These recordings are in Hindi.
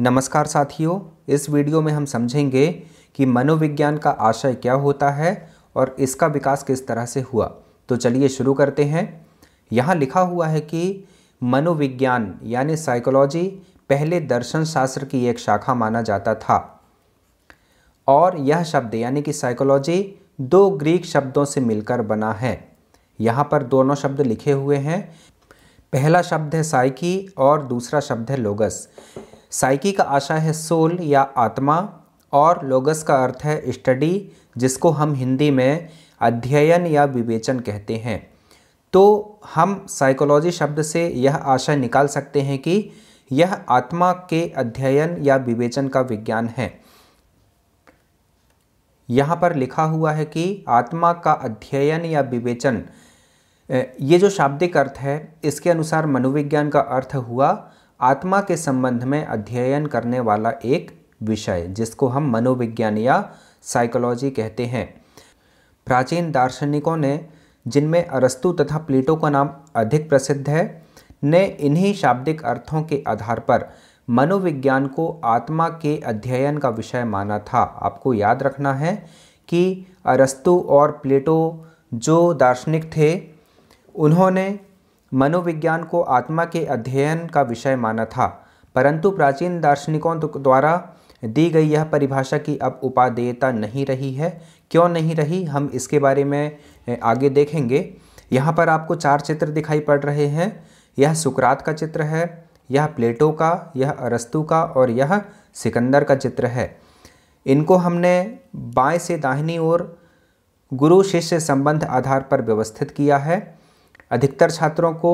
नमस्कार साथियों इस वीडियो में हम समझेंगे कि मनोविज्ञान का आशय क्या होता है और इसका विकास किस तरह से हुआ तो चलिए शुरू करते हैं यहाँ लिखा हुआ है कि मनोविज्ञान यानी साइकोलॉजी पहले दर्शन शास्त्र की एक शाखा माना जाता था और यह शब्द यानी कि साइकोलॉजी दो ग्रीक शब्दों से मिलकर बना है यहाँ पर दोनों शब्द लिखे हुए हैं पहला शब्द है साइकी और दूसरा शब्द है लोगस साइकी का आशा है सोल या आत्मा और लोगस का अर्थ है स्टडी जिसको हम हिंदी में अध्ययन या विवेचन कहते हैं तो हम साइकोलॉजी शब्द से यह आशय निकाल सकते हैं कि यह आत्मा के अध्ययन या विवेचन का विज्ञान है यहाँ पर लिखा हुआ है कि आत्मा का अध्ययन या विवेचन ये जो शाब्दिक अर्थ है इसके अनुसार मनोविज्ञान का अर्थ हुआ आत्मा के संबंध में अध्ययन करने वाला एक विषय जिसको हम मनोविज्ञान या साइकोलॉजी कहते हैं प्राचीन दार्शनिकों ने जिनमें अरस्तु तथा प्लेटो का नाम अधिक प्रसिद्ध है ने इन्हीं शाब्दिक अर्थों के आधार पर मनोविज्ञान को आत्मा के अध्ययन का विषय माना था आपको याद रखना है कि अरस्तु और प्लेटो जो दार्शनिक थे उन्होंने मनोविज्ञान को आत्मा के अध्ययन का विषय माना था परंतु प्राचीन दार्शनिकों तो द्वारा दी गई यह परिभाषा की अब उपादेयता नहीं रही है क्यों नहीं रही हम इसके बारे में आगे देखेंगे यहाँ पर आपको चार चित्र दिखाई पड़ रहे हैं यह सुकरात का चित्र है यह प्लेटो का यह अरस्तु का और यह सिकंदर का चित्र है इनको हमने बाएं से दाहिनी ओर गुरु शिष्य संबंध आधार पर व्यवस्थित किया है अधिकतर छात्रों को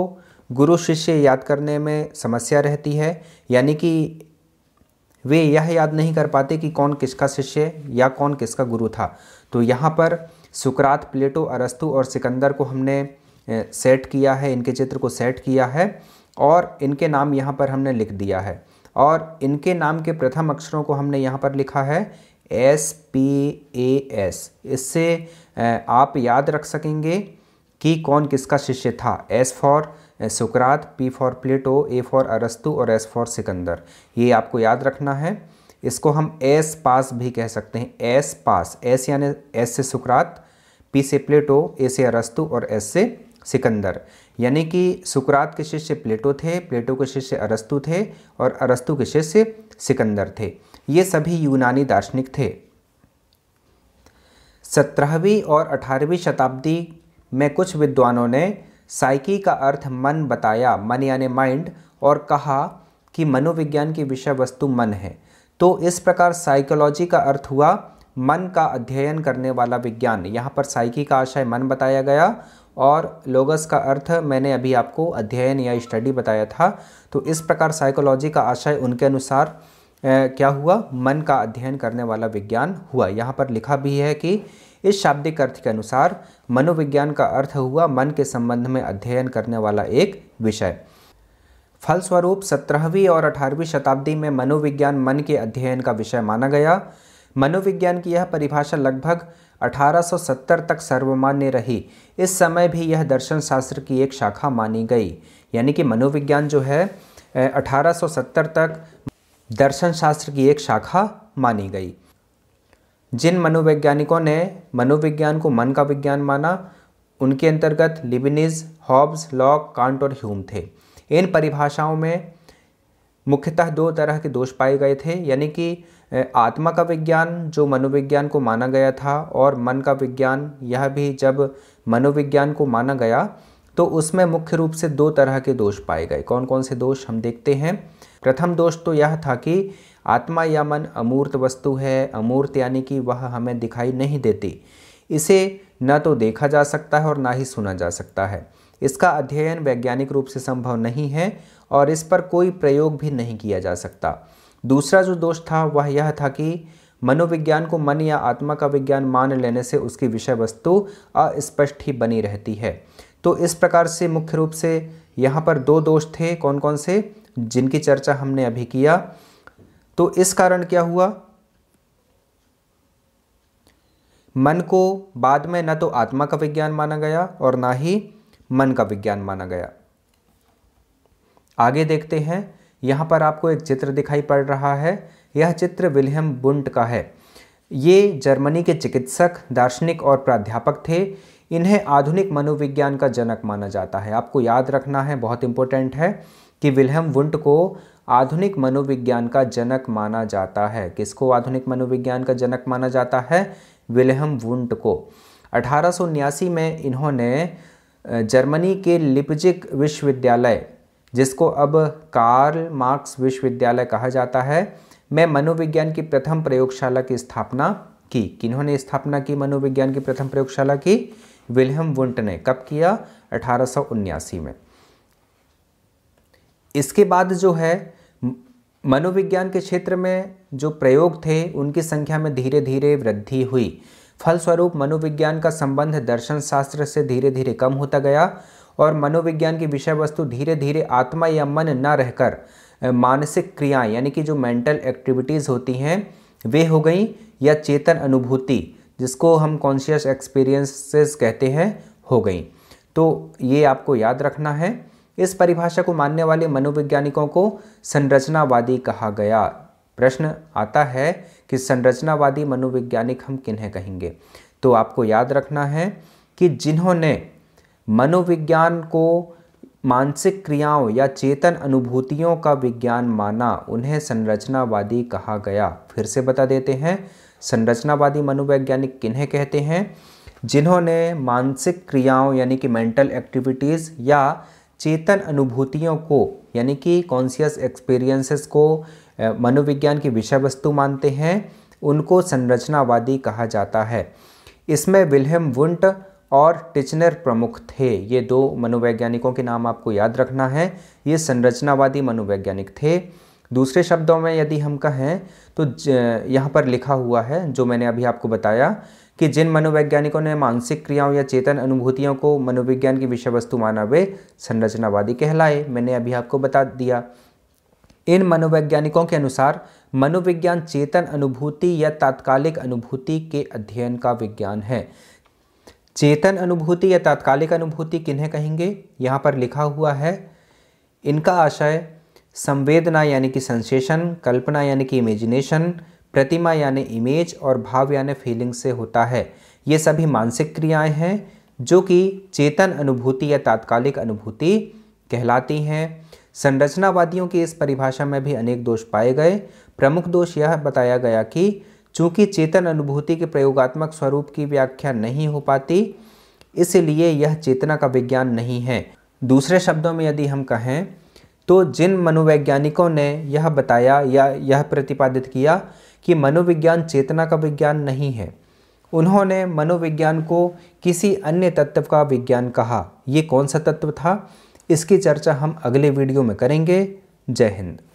गुरु शिष्य याद करने में समस्या रहती है यानी कि वे यह याद नहीं कर पाते कि कौन किसका शिष्य या कौन किसका गुरु था तो यहाँ पर सुकरात प्लेटो अरस्तु और सिकंदर को हमने सेट किया है इनके चित्र को सेट किया है और इनके नाम यहाँ पर हमने लिख दिया है और इनके नाम के प्रथम अक्षरों को हमने यहाँ पर लिखा है एस पी ए एस इससे आप याद रख सकेंगे कि कौन किसका शिष्य था एस फॉर सुकरात P for Plato A for अरस्तु और एस फॉर सिकंदर ये आपको याद रखना है इसको हम एस पास भी कह सकते हैं एस पास एस यानी एस से सुकरात पी से प्लेटो ए से अरस्तु और एस से सिकंदर यानी कि सुकरात के शिष्य प्लेटो थे प्लेटो के शिष्य अरस्तु थे और अरस्तु के शिष्य सिकंदर थे ये सभी यूनानी दार्शनिक थे सत्रहवीं और अठारहवीं शताब्दी में कुछ विद्वानों ने साइकी का अर्थ मन बताया मन यानी माइंड और कहा कि मनोविज्ञान की विषय वस्तु मन है तो इस प्रकार साइकोलॉजी का अर्थ हुआ मन का अध्ययन करने वाला विज्ञान यहाँ पर साइकी का आशय मन बताया गया और लोगस का अर्थ मैंने अभी आपको अध्ययन या स्टडी बताया था तो इस प्रकार साइकोलॉजी का आशय उनके अनुसार ए, क्या हुआ मन का अध्ययन करने वाला विज्ञान हुआ यहाँ पर लिखा भी है कि इस शाब्दिक अर्थ के अनुसार मनोविज्ञान का अर्थ हुआ मन के संबंध में अध्ययन करने वाला एक विषय फलस्वरूप सत्रहवीं और अठारहवीं शताब्दी में मनोविज्ञान मन के अध्ययन का विषय माना गया मनोविज्ञान की यह परिभाषा लगभग 1870 तक सर्वमान्य रही इस समय भी यह दर्शन शास्त्र की एक शाखा मानी गई यानी कि मनोविज्ञान जो है 1870 तक दर्शन शास्त्र की एक शाखा मानी गई जिन मनोवैज्ञानिकों ने मनोविज्ञान को मन का विज्ञान माना उनके अंतर्गत लिबिनिज हॉब्स लॉक कांट और ह्यूम थे इन परिभाषाओं में मुख्यतः दो तरह के दोष पाए गए थे यानी कि आत्मा का विज्ञान जो मनोविज्ञान को माना गया था और मन का विज्ञान यह भी जब मनोविज्ञान को माना गया तो उसमें मुख्य रूप से दो तरह के दोष पाए गए कौन कौन से दोष हम देखते हैं प्रथम दोष तो यह था कि आत्मा या मन अमूर्त वस्तु है अमूर्त यानी कि वह हमें दिखाई नहीं देती इसे न तो देखा जा सकता है और ना ही सुना जा सकता है इसका अध्ययन वैज्ञानिक रूप से संभव नहीं है और इस पर कोई प्रयोग भी नहीं किया जा सकता दूसरा जो दोष था वह यह था कि मनोविज्ञान को मन या आत्मा का विज्ञान मान लेने से उसकी विषय वस्तु अस्पष्ट ही बनी रहती है तो इस प्रकार से मुख्य रूप से यहाँ पर दो दोष थे कौन कौन से जिनकी चर्चा हमने अभी किया तो इस कारण क्या हुआ मन को बाद में न तो आत्मा का विज्ञान माना गया और ना ही मन का विज्ञान माना गया आगे देखते हैं यहाँ पर आपको एक चित्र दिखाई पड़ रहा है यह चित्र विलियम बुंट का है ये जर्मनी के चिकित्सक दार्शनिक और प्राध्यापक थे इन्हें आधुनिक मनोविज्ञान का जनक माना जाता है आपको याद रखना है बहुत इंपॉर्टेंट है कि विल्हम वुंट को आधुनिक मनोविज्ञान का जनक माना जाता है किसको आधुनिक मनोविज्ञान का जनक माना जाता है विल्हम वुंट को अठारह में इन्होंने जर्मनी के लिपजिक विश्वविद्यालय जिसको अब कार्ल मार्क्स विश्वविद्यालय कहा जाता है में मनोविज्ञान की प्रथम प्रयोगशाला की स्थापना की किन्होंने स्थापना की मनोविज्ञान की प्रथम प्रयोगशाला की विलियम वुंट ने कब किया अठारह में इसके बाद जो है मनोविज्ञान के क्षेत्र में जो प्रयोग थे उनकी संख्या में धीरे धीरे वृद्धि हुई फलस्वरूप मनोविज्ञान का संबंध दर्शन शास्त्र से धीरे धीरे कम होता गया और मनोविज्ञान की विषय वस्तु धीरे धीरे आत्मा या मन न रहकर मानसिक क्रियाएं यानी कि जो मेंटल एक्टिविटीज़ होती हैं वे हो गई या चेतन अनुभूति जिसको हम कॉन्शियस एक्सपीरियंसेस कहते हैं हो गई तो ये आपको याद रखना है इस परिभाषा को मानने वाले मनोवैज्ञानिकों को संरचनावादी कहा गया प्रश्न आता है कि संरचनावादी मनोवैज्ञानिक हम किन्हें कहेंगे तो आपको याद रखना है कि जिन्होंने मनोविज्ञान को मानसिक क्रियाओं या चेतन अनुभूतियों का विज्ञान माना उन्हें संरचनावादी कहा गया फिर से बता देते हैं संरचनावादी मनोवैज्ञानिक किन्हें कहते हैं जिन्होंने मानसिक क्रियाओं यानी कि मेंटल एक्टिविटीज़ या चेतन अनुभूतियों को यानी कि कॉन्शियस एक्सपीरियंसेस को मनोविज्ञान की विषय वस्तु मानते हैं उनको संरचनावादी कहा जाता है इसमें विलहम वुंट और टिचनर प्रमुख थे ये दो मनोवैज्ञानिकों के नाम आपको याद रखना है ये संरचनावादी मनोवैज्ञानिक थे दूसरे शब्दों में यदि हम कहें तो यहाँ पर लिखा हुआ है जो मैंने अभी आपको बताया कि जिन मनोवैज्ञानिकों ने मानसिक क्रियाओं या चेतन अनुभूतियों को मनोविज्ञान की विषय वस्तु माना वे संरचनावादी कहलाए मैंने अभी आपको बता दिया इन मनोवैज्ञानिकों के अनुसार मनोविज्ञान चेतन अनुभूति या तात्कालिक अनुभूति के अध्ययन का विज्ञान है चेतन अनुभूति या तात्कालिक अनुभूति किन्हें कहेंगे यहाँ पर लिखा हुआ है इनका आशय संवेदना यानी कि सेंसेशन कल्पना यानी कि इमेजिनेशन प्रतिमा यानी इमेज और भाव यानी फीलिंग से होता है ये सभी मानसिक क्रियाएं हैं जो कि चेतन अनुभूति या तात्कालिक अनुभूति कहलाती हैं संरचनावादियों की इस परिभाषा में भी अनेक दोष पाए गए प्रमुख दोष यह बताया गया कि चूंकि चेतन अनुभूति के प्रयोगात्मक स्वरूप की व्याख्या नहीं हो पाती इसलिए यह चेतना का विज्ञान नहीं है दूसरे शब्दों में यदि हम कहें तो जिन मनोवैज्ञानिकों ने यह बताया या यह प्रतिपादित किया कि मनोविज्ञान चेतना का विज्ञान नहीं है उन्होंने मनोविज्ञान को किसी अन्य तत्व का विज्ञान कहा ये कौन सा तत्व था इसकी चर्चा हम अगले वीडियो में करेंगे जय हिंद